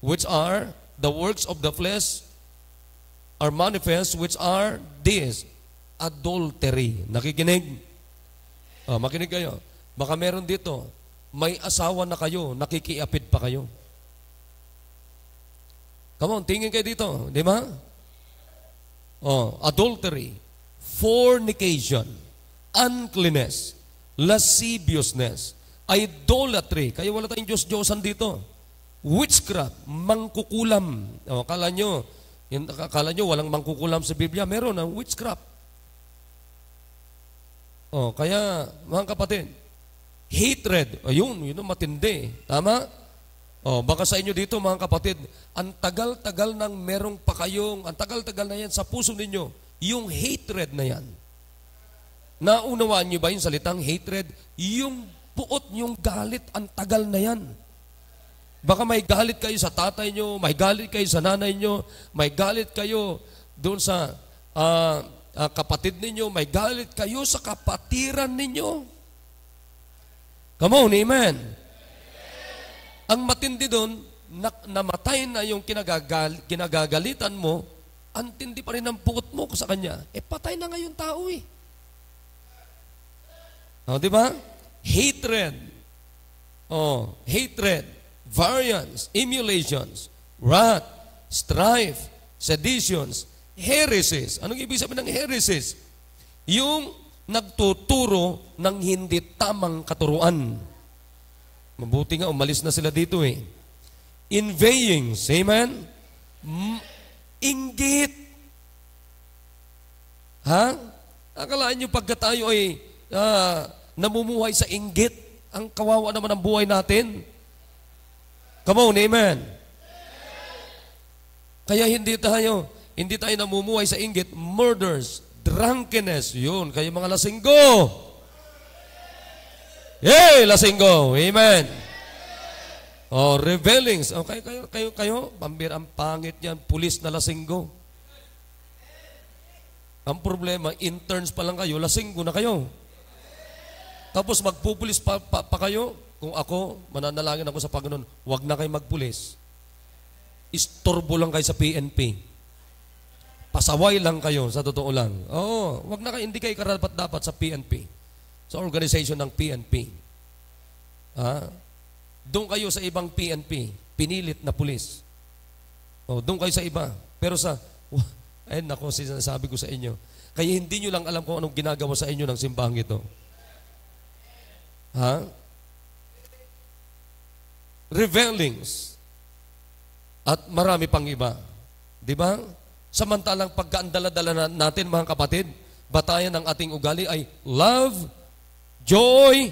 Which are the works of the flesh are manifest which are this, adultery. Nakikinig? Oh, makinig kayo. Baka meron dito, may asawa na kayo, nakikiapid pa kayo. Come on, tingin kayo dito, di ba? Oh, adultery, fornication, uncleanness, lasciviousness, idolatry. Kaya wala tayong Diyos-Diyosan dito. Witchcraft, mangkukulam. O, oh, kala nyo, yung nakakala nyo, walang mangkukulam sa Biblia, meron ang ah, witchcraft. Oh, kaya, mga kapatid, hatred, ayun, yun ang matindi. Tama? Oh, baka sa inyo dito, mga kapatid, ang tagal-tagal nang merong pa kayong, ang tagal-tagal na yan sa puso ninyo, yung hatred na yan. Naunawaan nyo ba yung salitang hatred? Yung buot yung galit, ang tagal na yan. Baka may galit kayo sa tatay nyo, may galit kayo sa nanay nyo, may galit kayo doon sa uh, uh, kapatid ninyo, may galit kayo sa kapatiran ninyo. Come on, amen. Ang matindi doon, na, namatay na yung kinagagal, kinagagalitan mo, antindi pa rin ang pugot mo sa kanya. Eh, patay na ngayon tao eh. O, oh, di ba? Hatred. Oh, hatred variance, emulations, wrath, strife, seditions, heresies. Anong ibig sabihin ng heresies? Yung nagtuturo ng hindi tamang katuruan. Mabuti nga, umalis na sila dito eh. Inveyings, amen? Inggit. Ha? Akalaan nyo pagka tayo ay ah, namumuhay sa inggit, ang kawawa naman ang buhay natin, Come on, amen. Kaya hindi tayo, hindi tayo namumuhay sa inggit, murders, drunkenness, yun. Kayo mga lasinggo. Hey, lasinggo. Amen. Oh, revelings. Okay, oh, kayo, kayo, kayo. Pambira, ang pangit niyan, Pulis na lasinggo. Ang problema, interns pa lang kayo, lasinggo na kayo. Tapos magpupulis pa, pa, pa kayo, kung ako, mananalangin ako sa Panginoon, huwag na kayo magpulis. Istorbo lang kayo sa PNP. Pasaway lang kayo, sa totoo lang. Oo, huwag na kayo, hindi kayo karapat dapat sa PNP. Sa organization ng PNP. Ha? Doon kayo sa ibang PNP, pinilit na pulis. O, doon kayo sa iba. Pero sa, *laughs* ayun nako, sinasabi ko sa inyo, kaya hindi nyo lang alam kung anong ginagawa sa inyo ng simbahang ito. Ha? revelings, at marami pang iba. Di ba? Samantalang pagkaandala-dala natin mga kapatid, batayan ng ating ugali ay love, joy,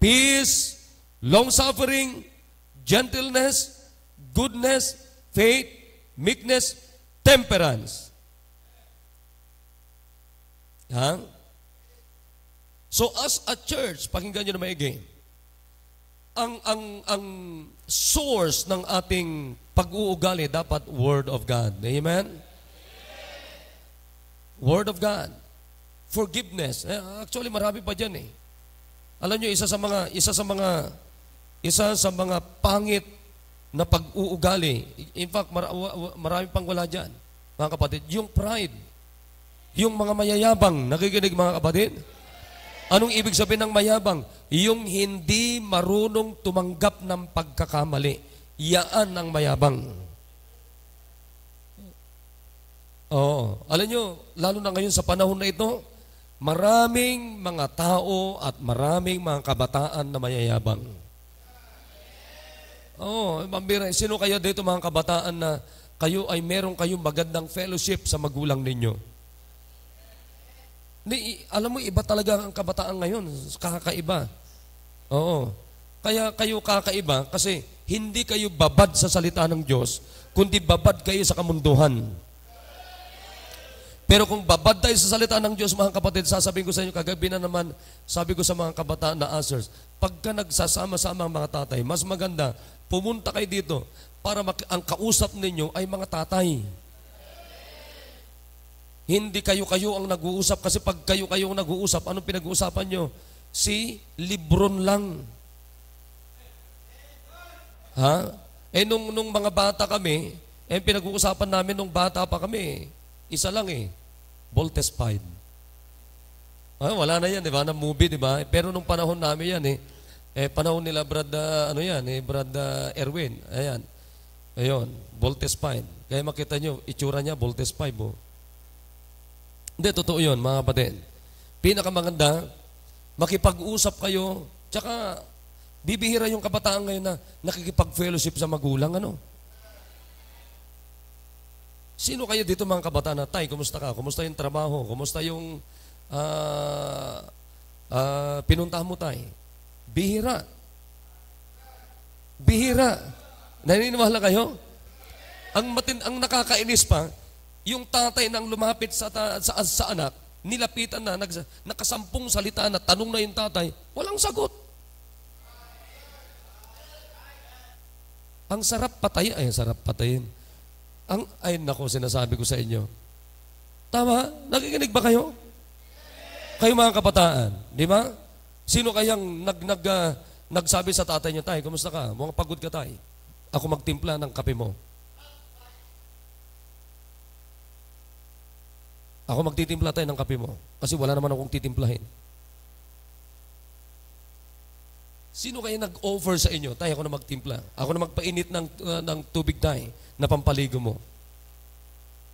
peace, long-suffering, gentleness, goodness, faith, meekness, temperance. Ha? So as a church, pakinggan nyo na maigi, ang ang ang source ng ating pag-uugali dapat word of God. Amen. Word of God. Forgiveness. Eh, actually marami pa diyan eh. Alam niyo isa sa mga isa sa mga isa sa mga pangit na pag-uugali. In fact, mar- marami pang wala diyan. Mga kapatid, yung pride. Yung mga mayayabang, nakikinig mga kapatid? Anong ibig sabihin ng mayabang? Yung hindi marunong tumanggap ng pagkakamali. Yaan ang mayabang. Oo. Alam nyo, lalo na ngayon sa panahon na ito, maraming mga tao at maraming mga kabataan na mayayabang. Oo. Mambira, sino kaya dito mga kabataan na kayo ay merong kayong magandang fellowship sa magulang ninyo? Ni, alam mo, iba talaga ang kabataan ngayon. Kakaiba. Oo. Kaya kayo kakaiba kasi hindi kayo babad sa salita ng Diyos, kundi babad kayo sa kamunduhan. Pero kung babad tayo sa salita ng Diyos, mga kapatid, sasabihin ko sa inyo, kagabi na naman, sabi ko sa mga kabataan na answers, pagka nagsasama-sama ang mga tatay, mas maganda, pumunta kayo dito para ang kausap ninyo ay mga tatay. Hindi kayo-kayo ang nag-uusap kasi pag kayo-kayo ang nag-uusap, anong pinag-uusapan nyo? Si Libron lang. Ha? Eh nung, nung mga bata kami, eh pinag-uusapan namin nung bata pa kami, isa lang eh, Voltes 5. Ah, wala na yan, di ba? Na movie, di ba? Pero nung panahon namin yan eh, eh panahon nila Brad, uh, ano yan, eh, Brad uh, Erwin, ayan. Ayun, Voltes 5. Kaya makita nyo, itsura niya, Voltes 5 oh. Hindi, totoo yun, mga kapatid. Pinakamaganda, makipag-usap kayo, tsaka bibihira yung kabataan ngayon na nakikipag-fellowship sa magulang, ano? Sino kayo dito mga kabataan na, Tay, kumusta ka? Kumusta yung trabaho? Kumusta yung uh, uh, pinuntahan mo, Tay? Bihira. Bihira. Naniniwala kayo? Ang matin ang nakakainis pa, yung tatay nang lumapit sa, sa, sa anak, nilapitan na, nags, nakasampung salita na, tanong na yung tatay, walang sagot. Ang sarap patay, ay sarap patayin. Ang, ay nako, sinasabi ko sa inyo. Tama? Nakikinig ba kayo? Kayo mga kabataan, di ba? Sino kayang nag, nag, uh, nagsabi sa tatay niya, tay, kumusta ka? Mukhang pagod ka, tay. Ako magtimpla ng kape mo. Ako magtitimpla tayo ng kape mo kasi wala naman akong titimplahin. Sino kaya nag-offer sa inyo? Tayo ako na magtimpla. Ako na magpainit ng, uh, ng tubig, tay, na pampaligo mo.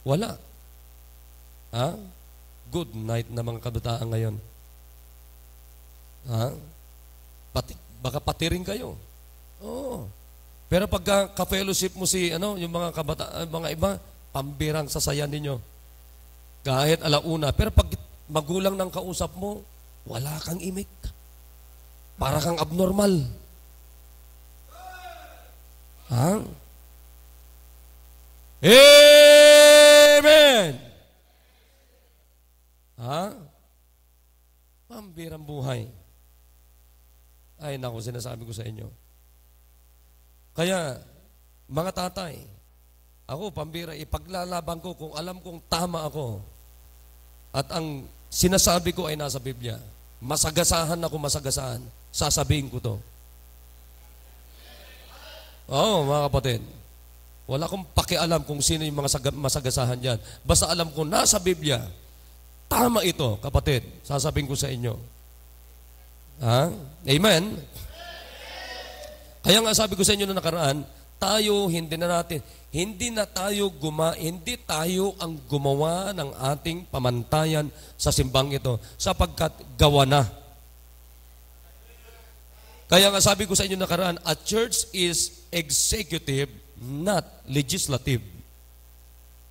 Wala. Ha? Good night na mga kabataan ngayon. Ha? Pati, baka pati rin kayo. Oo. Pero pagka ka-fellowship mo si ano, yung mga kabataan, mga iba, pambirang sa saya ninyo kahit alauna. Pero pag magulang ng kausap mo, wala kang imik. Para kang abnormal. Ha? Amen! Ha? Pambirang buhay. Ay, naku, sinasabi ko sa inyo. Kaya, mga tatay, ako, pambira, ipaglalaban ko kung alam kong tama ako at ang sinasabi ko ay nasa Biblia. Masagasahan ako masagasahan. Sasabihin ko to. Oo, oh, mga kapatid. Wala akong pakialam kung sino yung mga masagasahan dyan. Basta alam ko, nasa Biblia, tama ito, kapatid. Sasabihin ko sa inyo. Ha? Amen? Kaya nga sabi ko sa inyo na nakaraan, tayo, hindi na natin, hindi na tayo guma, hindi tayo ang gumawa ng ating pamantayan sa simbang ito sapagkat gawa na. Kaya nga sabi ko sa inyo nakaraan, a church is executive, not legislative.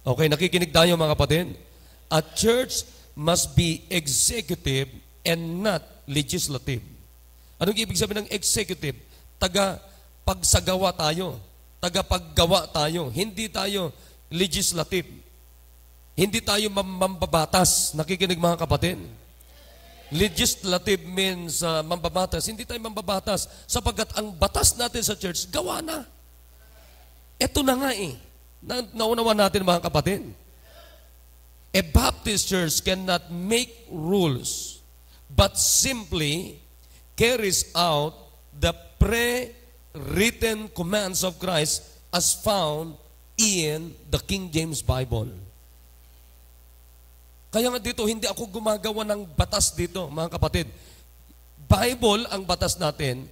Okay, nakikinig tayo mga kapatid? A church must be executive and not legislative. Anong ibig sabihin ng executive? Taga pagsagawa tayo tagapaggawa tayo. Hindi tayo legislative. Hindi tayo mambabatas. Nakikinig mga kapatid. Legislative means uh, mambabatas. Hindi tayo mambabatas sapagkat ang batas natin sa church, gawa na. Ito na nga eh. Na naunawa natin mga kapatid. A Baptist church cannot make rules but simply carries out the pre written commands of Christ as found in the King James Bible. Kaya nga dito, hindi ako gumagawa ng batas dito, mga kapatid. Bible ang batas natin.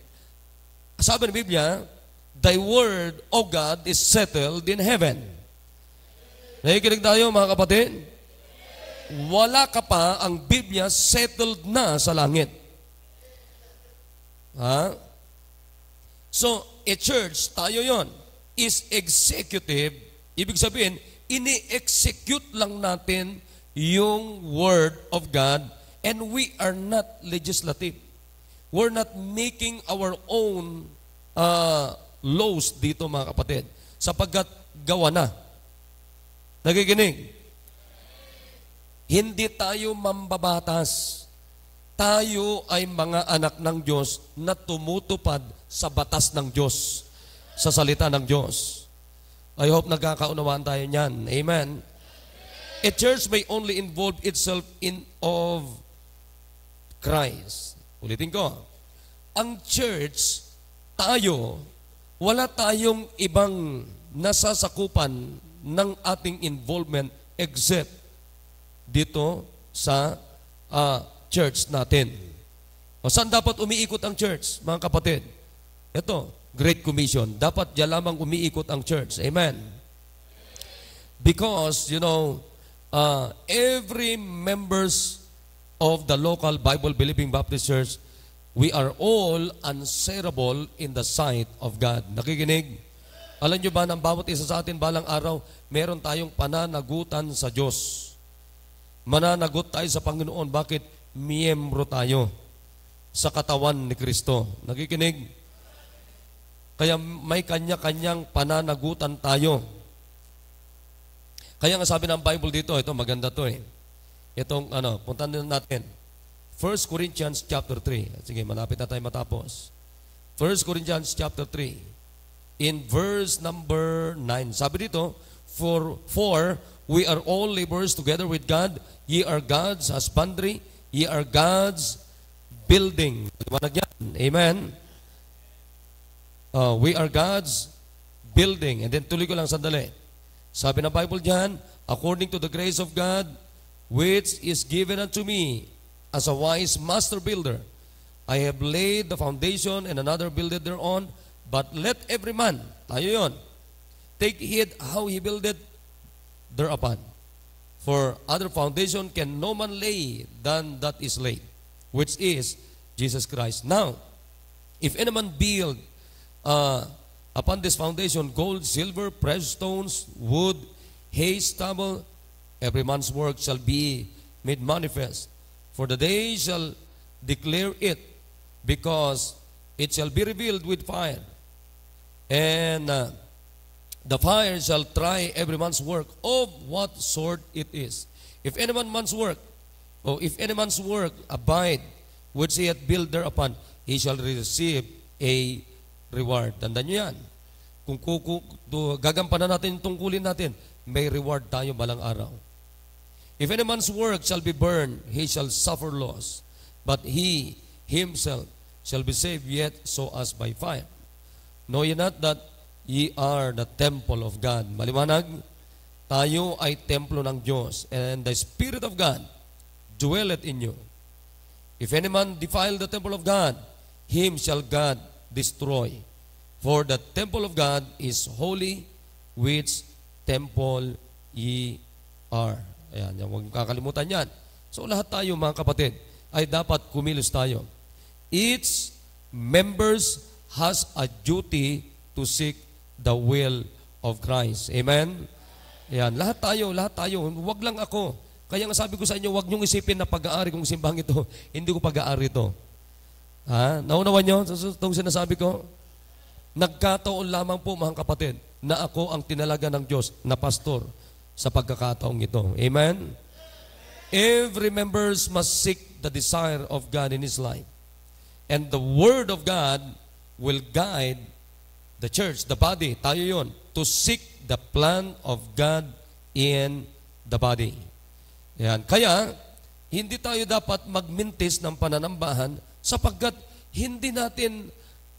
Sabi ng Biblia, Thy word, O God, is settled in heaven. Nakikinig tayo, mga kapatid? Wala ka pa, ang Biblia settled na sa langit. Ha? So, a church, tayo yon is executive. Ibig sabihin, ini-execute lang natin yung Word of God and we are not legislative. We're not making our own uh, laws dito mga kapatid. Sapagkat gawa na. Nagiginig? Hindi tayo mambabatas. Tayo ay mga anak ng Diyos na tumutupad sa batas ng Diyos, sa salita ng Diyos. I hope nagkakaunawaan tayo niyan. Amen. A church may only involve itself in of Christ. Ulitin ko. Ang church, tayo, wala tayong ibang nasasakupan ng ating involvement except dito sa uh, church natin. O saan dapat umiikot ang church, mga kapatid? Ito, Great Commission. Dapat dyan lamang umiikot ang church. Amen. Because, you know, uh, every members of the local Bible-believing Baptist Church, we are all answerable in the sight of God. Nakikinig? Alam nyo ba, ng bawat isa sa atin balang araw, meron tayong pananagutan sa Diyos. Mananagot tayo sa Panginoon. Bakit? Miyembro tayo sa katawan ni Kristo. Nakikinig? Nakikinig? Kaya may kanya-kanyang pananagutan tayo. Kaya nga sabi ng Bible dito, ito maganda to eh. Itong ano, punta na natin. 1 Corinthians chapter 3. Sige, malapit na tayo matapos. 1 Corinthians chapter 3. In verse number 9. Sabi dito, For, for we are all laborers together with God. Ye are God's husbandry. Ye are God's building. Liwanag yan. Amen. Uh, we are God's building. And then tuloy ko lang sandali. Sabi ng Bible dyan, according to the grace of God, which is given unto me as a wise master builder, I have laid the foundation and another builded thereon, but let every man, tayo yon, take heed how he builded thereupon. For other foundation can no man lay than that is laid, which is Jesus Christ. Now, if any man build Uh, upon this foundation gold, silver, precious stones, wood, hay, stubble, every man's work shall be made manifest. For the day shall declare it, because it shall be revealed with fire. And uh, the fire shall try every man's work of what sort it is. If any man's work, or if any man's work abide, which he hath built thereupon, he shall receive a reward. Tandaan nyo yan. Kung kuku, do, gagampanan natin tungkulin natin, may reward tayo balang araw. If any man's work shall be burned, he shall suffer loss, but he himself shall be saved yet so as by fire. Know ye not that ye are the temple of God? Maliwanag, tayo ay templo ng Diyos, and the Spirit of God dwelleth in you. If any man defile the temple of God, him shall God destroy. For the temple of God is holy, which temple ye are. Ayan, yan, huwag kakalimutan yan. So lahat tayo mga kapatid, ay dapat kumilos tayo. Each members has a duty to seek the will of Christ. Amen? Ayan, lahat tayo, lahat tayo. Huwag lang ako. Kaya nga sabi ko sa inyo, huwag niyong isipin na pag-aari kong simbahan ito. *laughs* Hindi ko pag-aari ito. Ha? Naunawan nyo itong sinasabi ko? Nagkataon lamang po, mga kapatid, na ako ang tinalaga ng Diyos na pastor sa pagkakataong ito. Amen? Every members must seek the desire of God in his life. And the Word of God will guide the church, the body, tayo yon, to seek the plan of God in the body. Yan. Kaya, hindi tayo dapat magmintis ng pananambahan sapagkat hindi natin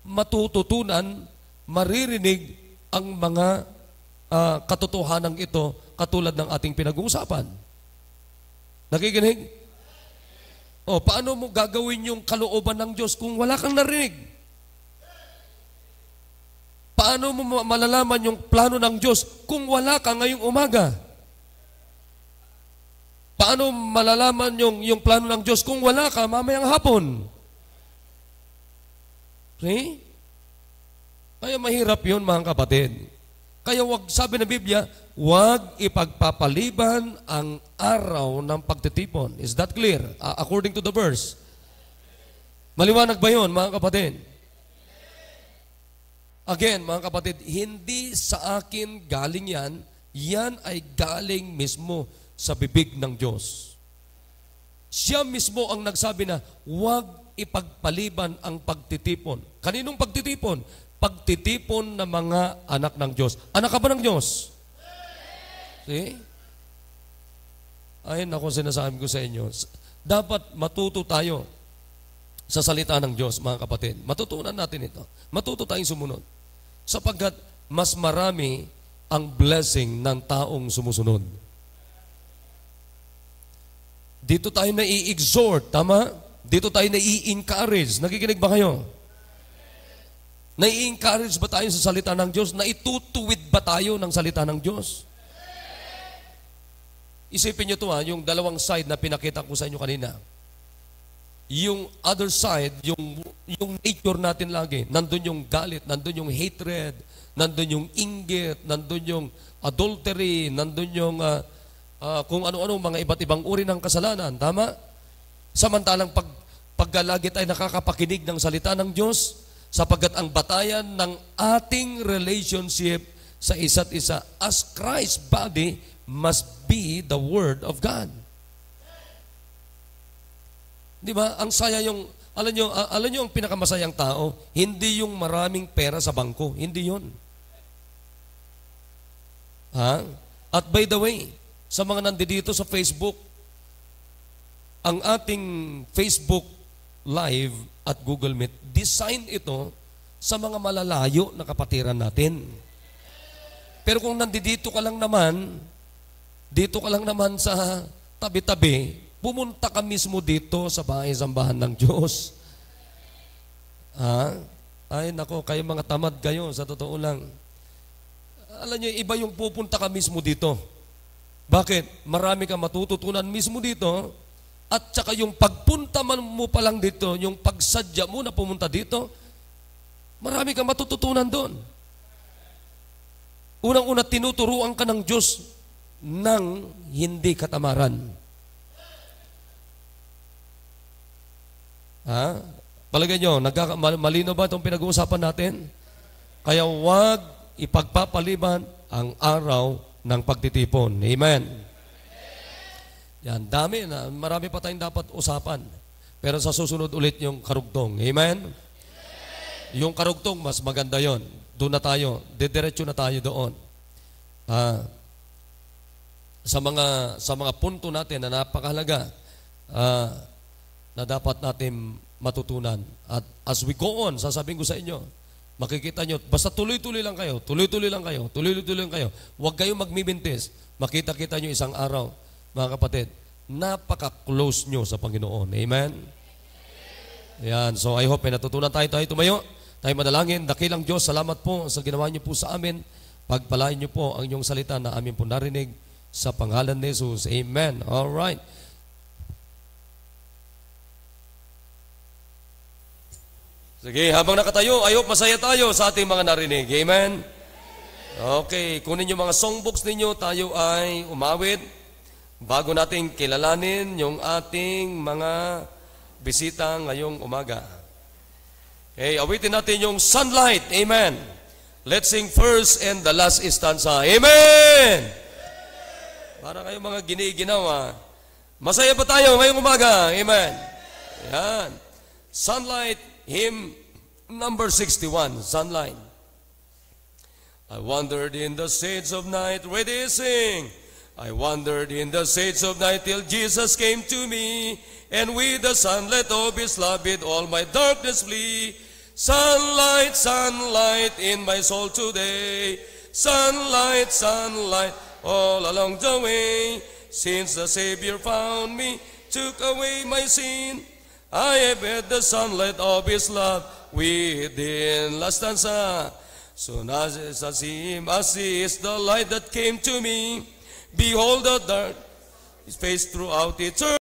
matututunan, maririnig ang mga uh, ah, katotohanan ito katulad ng ating pinag-uusapan. Nakikinig? O, paano mo gagawin yung kalooban ng Diyos kung wala kang narinig? Paano mo malalaman yung plano ng Diyos kung wala ka ngayong umaga? Paano malalaman yung, yung plano ng Diyos kung wala ka mamayang hapon? Okay? Kaya mahirap yun, mga kapatid. Kaya wag, sabi ng Biblia, wag ipagpapaliban ang araw ng pagtitipon. Is that clear? Uh, according to the verse. Maliwanag ba yun, mga kapatid? Again, mga kapatid, hindi sa akin galing yan. Yan ay galing mismo sa bibig ng Diyos. Siya mismo ang nagsabi na, huwag ipagpaliban ang pagtitipon. Kaninong pagtitipon? Pagtitipon ng mga anak ng Diyos. Anak ka ba ng Diyos? See? Ayun ako sinasabi ko sa inyo. Dapat matuto tayo sa salita ng Diyos, mga kapatid. Matutunan natin ito. Matuto tayong sumunod. Sapagkat mas marami ang blessing ng taong sumusunod. Dito tayo na i exhort tama? Dito tayo nai-encourage. Nagiginig ba kayo? Nai-encourage ba tayo sa salita ng Diyos? Naitutuwid ba tayo ng salita ng Diyos? Isipin nyo ito ha, yung dalawang side na pinakita ko sa inyo kanina. Yung other side, yung, yung nature natin lagi, nandun yung galit, nandun yung hatred, nandun yung inggit, nandun yung adultery, nandun yung uh, uh, kung ano-ano, mga iba't ibang uri ng kasalanan. Tama? Samantalang pag, pagkalagi tayo nakakapakinig ng salita ng Diyos, sapagkat ang batayan ng ating relationship sa isa't isa as Christ's body must be the Word of God. Di ba? Ang saya yung, alam nyo, alam nyo ang pinakamasayang tao, hindi yung maraming pera sa bangko. Hindi yun. Ha? At by the way, sa mga nandito sa Facebook, ang ating Facebook Live at Google Meet, design ito sa mga malalayo na kapatiran natin. Pero kung nandito ka lang naman, dito ka lang naman sa tabi-tabi, pumunta ka mismo dito sa bahay-sambahan ng Diyos. Ha? Ay, nako, kayo mga tamad kayo, sa totoo lang. Alam niyo, iba yung pupunta ka mismo dito. Bakit? Marami kang matututunan mismo dito at saka yung pagpunta man mo pa lang dito, yung pagsadya mo na pumunta dito, marami kang matututunan doon. Unang-una, tinuturuan ka ng Diyos ng hindi katamaran. Ha? Palagay nyo, nagkaka- malino ba itong pinag-uusapan natin? Kaya huwag ipagpapaliban ang araw ng pagtitipon. Amen. Yan, dami na. Marami pa tayong dapat usapan. Pero sa susunod ulit yung karugtong. Amen? Amen. Yung karugtong, mas maganda yon. Doon na tayo. Didiretso na tayo doon. Ah, sa mga sa mga punto natin na napakahalaga ah, na dapat natin matutunan. At as we go on, sasabihin ko sa inyo, makikita nyo, basta tuloy-tuloy lang kayo, tuloy-tuloy lang kayo, tuloy-tuloy lang kayo. Huwag kayong magmibintis. Makita-kita nyo isang araw, mga kapatid, napaka-close nyo sa Panginoon. Amen? Ayan. So I hope ay eh, natutunan tayo tayo tumayo. Tayo madalangin. Dakilang Diyos, salamat po sa ginawa niyo po sa amin. Pagpalain niyo po ang inyong salita na amin po narinig sa pangalan ni Jesus. Amen. All right. Sige, habang nakatayo, I hope masaya tayo sa ating mga narinig. Amen? Okay, kunin yung mga songbooks ninyo, tayo ay umawit. Bago natin kilalanin yung ating mga bisita ngayong umaga. Hey, awitin natin yung sunlight. Amen. Let's sing first and the last stanza. Amen! Para kayo mga giniginaw ha. Ah. Masaya pa tayo ngayong umaga. Amen. Yan. Sunlight, hymn number 61. Sunlight. I wandered in the shades of night. Ready, sing. Sing. I wandered in the shades of night till Jesus came to me, and with the sunlight of his love bid all my darkness flee. Sunlight, sunlight in my soul today, sunlight, sunlight all along the way. Since the Savior found me, took away my sin, I have had the sunlight of his love within. Last stanza. Soon as I see him, is the light that came to me. Behold the dirt, his face throughout eternity.